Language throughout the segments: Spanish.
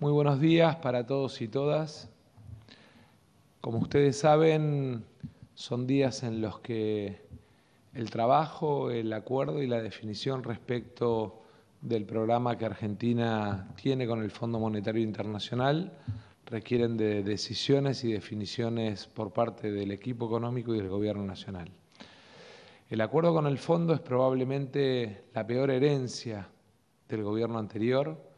Muy buenos días para todos y todas. Como ustedes saben, son días en los que el trabajo, el acuerdo y la definición respecto del programa que Argentina tiene con el Fondo Monetario Internacional requieren de decisiones y definiciones por parte del equipo económico y del gobierno nacional. El acuerdo con el fondo es probablemente la peor herencia del gobierno anterior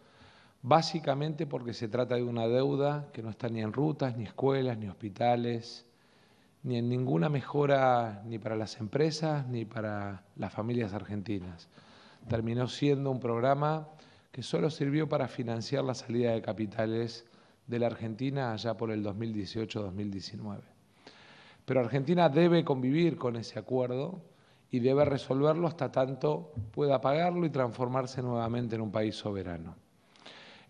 básicamente porque se trata de una deuda que no está ni en rutas, ni escuelas, ni hospitales, ni en ninguna mejora ni para las empresas ni para las familias argentinas. Terminó siendo un programa que solo sirvió para financiar la salida de capitales de la Argentina allá por el 2018-2019. Pero Argentina debe convivir con ese acuerdo y debe resolverlo hasta tanto pueda pagarlo y transformarse nuevamente en un país soberano.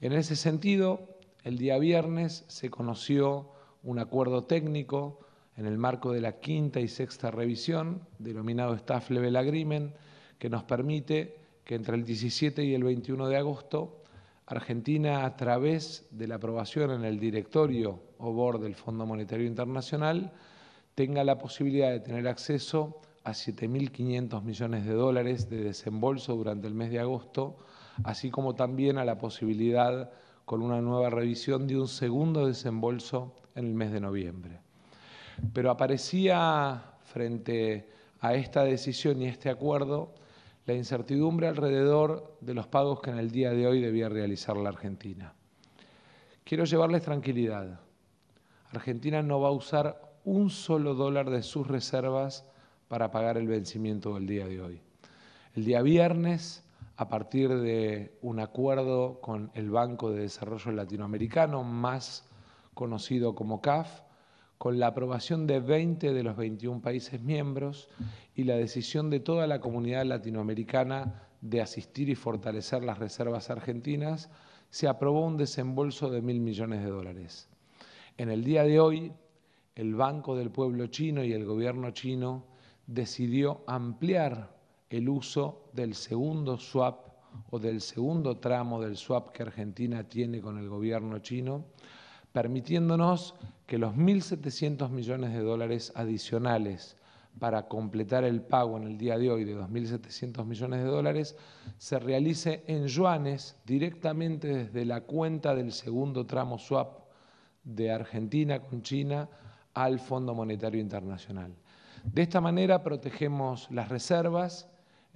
En ese sentido, el día viernes se conoció un acuerdo técnico en el marco de la quinta y sexta revisión, denominado Staff Level Agreement, que nos permite que entre el 17 y el 21 de agosto, Argentina, a través de la aprobación en el directorio o board del Fondo Monetario Internacional, tenga la posibilidad de tener acceso a 7.500 millones de dólares de desembolso durante el mes de agosto así como también a la posibilidad con una nueva revisión de un segundo desembolso en el mes de noviembre. Pero aparecía frente a esta decisión y este acuerdo la incertidumbre alrededor de los pagos que en el día de hoy debía realizar la Argentina. Quiero llevarles tranquilidad. Argentina no va a usar un solo dólar de sus reservas para pagar el vencimiento del día de hoy. El día viernes a partir de un acuerdo con el Banco de Desarrollo Latinoamericano, más conocido como CAF, con la aprobación de 20 de los 21 países miembros y la decisión de toda la comunidad latinoamericana de asistir y fortalecer las reservas argentinas, se aprobó un desembolso de mil millones de dólares. En el día de hoy, el Banco del Pueblo Chino y el gobierno chino decidió ampliar el uso del segundo swap o del segundo tramo del swap que Argentina tiene con el gobierno chino, permitiéndonos que los 1.700 millones de dólares adicionales para completar el pago en el día de hoy de 2.700 millones de dólares se realice en yuanes directamente desde la cuenta del segundo tramo swap de Argentina con China al Fondo Monetario Internacional. De esta manera protegemos las reservas,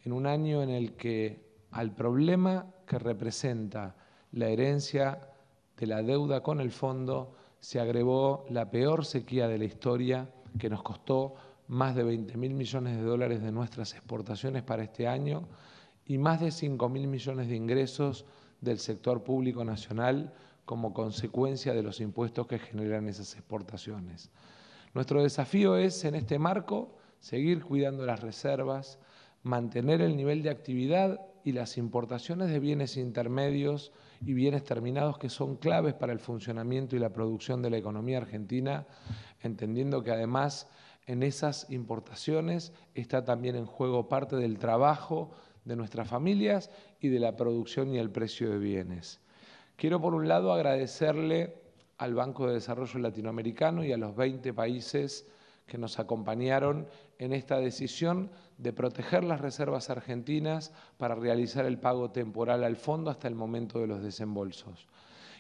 en un año en el que al problema que representa la herencia de la deuda con el fondo se agregó la peor sequía de la historia que nos costó más de 20 mil millones de dólares de nuestras exportaciones para este año y más de 5 mil millones de ingresos del sector público nacional como consecuencia de los impuestos que generan esas exportaciones. Nuestro desafío es, en este marco, seguir cuidando las reservas, mantener el nivel de actividad y las importaciones de bienes intermedios y bienes terminados que son claves para el funcionamiento y la producción de la economía argentina, entendiendo que además en esas importaciones está también en juego parte del trabajo de nuestras familias y de la producción y el precio de bienes. Quiero por un lado agradecerle al Banco de Desarrollo Latinoamericano y a los 20 países que nos acompañaron en esta decisión de proteger las reservas argentinas para realizar el pago temporal al fondo hasta el momento de los desembolsos.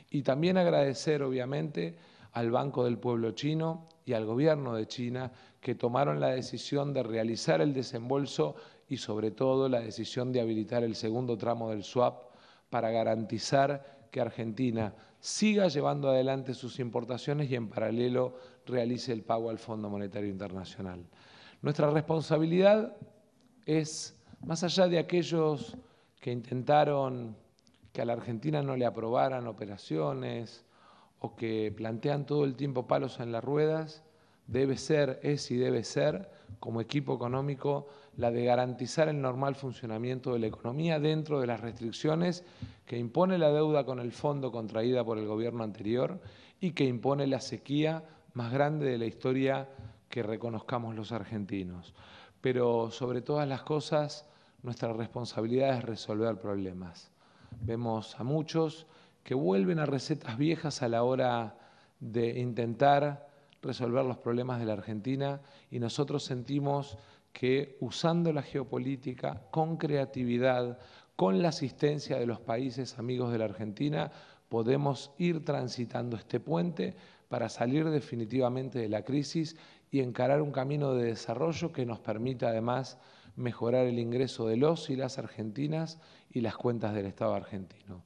Y también agradecer, obviamente, al Banco del Pueblo Chino y al Gobierno de China que tomaron la decisión de realizar el desembolso y sobre todo la decisión de habilitar el segundo tramo del swap para garantizar que Argentina siga llevando adelante sus importaciones y en paralelo realice el pago al Fondo Monetario Internacional. Nuestra responsabilidad es, más allá de aquellos que intentaron que a la Argentina no le aprobaran operaciones o que plantean todo el tiempo palos en las ruedas, debe ser, es y debe ser, como equipo económico, la de garantizar el normal funcionamiento de la economía dentro de las restricciones que impone la deuda con el fondo contraída por el gobierno anterior y que impone la sequía más grande de la historia que reconozcamos los argentinos. Pero sobre todas las cosas, nuestra responsabilidad es resolver problemas. Vemos a muchos que vuelven a recetas viejas a la hora de intentar resolver los problemas de la Argentina y nosotros sentimos que usando la geopolítica con creatividad, con la asistencia de los países amigos de la Argentina, podemos ir transitando este puente para salir definitivamente de la crisis y encarar un camino de desarrollo que nos permita además mejorar el ingreso de los y las argentinas y las cuentas del Estado argentino.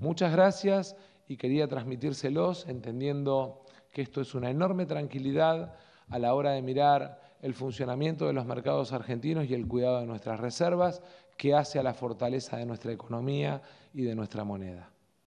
Muchas gracias y quería transmitírselos entendiendo que esto es una enorme tranquilidad a la hora de mirar el funcionamiento de los mercados argentinos y el cuidado de nuestras reservas, que hace a la fortaleza de nuestra economía y de nuestra moneda.